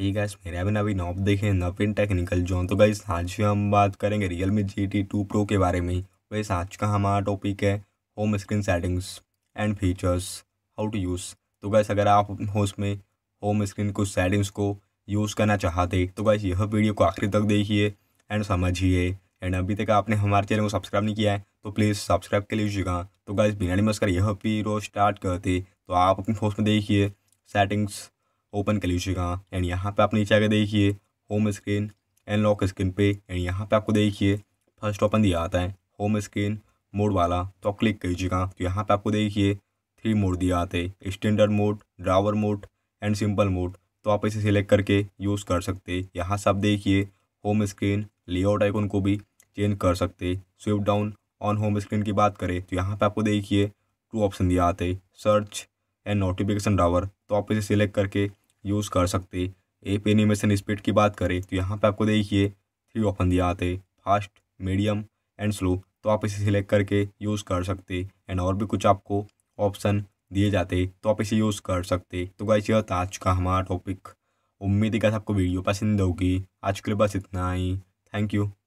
ही gas मेरे अभी नवीन आप देखें नवीन टेक्निकल जोन तो गाइस आज हम बात करेंगे Realme G T two Pro के बारे में वैसे तो आज का हमारा टॉपिक है home screen settings and features how to use तो गैस अगर आप हो उसमें होम स्क्रीन को सेटिंग्स को यूज़ करना चाहते तो गैस यह वीडियो को आखिर तक देखिए एंड समझिए एंड अभी तक आपने हमारे चैनल को सब्सक्राइब नहीं किया है तो प्लीज़ सब्सक्राइब कर लीजिएगा तो गाइस बिना नमस्कार यह वीडियो स्टार्ट करते तो आप अपने फोन में देखिए सेटिंग्स ओपन कर लीजिएगा एंड यहाँ पे आप नीचे आगे देखिए home screen and lock screen पे एंड यहाँ पे आपको देखिए फर्स्ट ओपन दिया आता है होम स्क्रीन मोड वाला तो क्लिक कीजिएगा तो यहाँ पे आपको देखिए थ्री मोड दिया आते हैं standard mode drawer mode and simple mode तो आप इसे सिलेक्ट करके यूज़ कर सकते यहाँ से आप देखिए होम स्क्रीन लेआउट आइकन को भी चेंज कर सकते swipe down on home screen की बात करें तो यहाँ पे आपको देखिए टू ऑप्शन दिया आते सर्च एंड नोटिफिकेशन डावर तो आप इसे सिलेक्ट करके यूज़ कर सकते एप एनिमेशन स्पीड की बात करें तो यहाँ पे आपको देखिए थ्री ऑप्शन दिया आते फास्ट मीडियम एंड स्लो तो आप इसे सिलेक्ट करके यूज़ कर सकते एंड और भी कुछ आपको ऑप्शन दिए जाते तो आप इसे यूज़ कर सकते तो गाइस यह था आज का हमारा टॉपिक उम्मीद है कि आपको वीडियो पसंद होगी आज के लिए बस इतना ही थैंक यू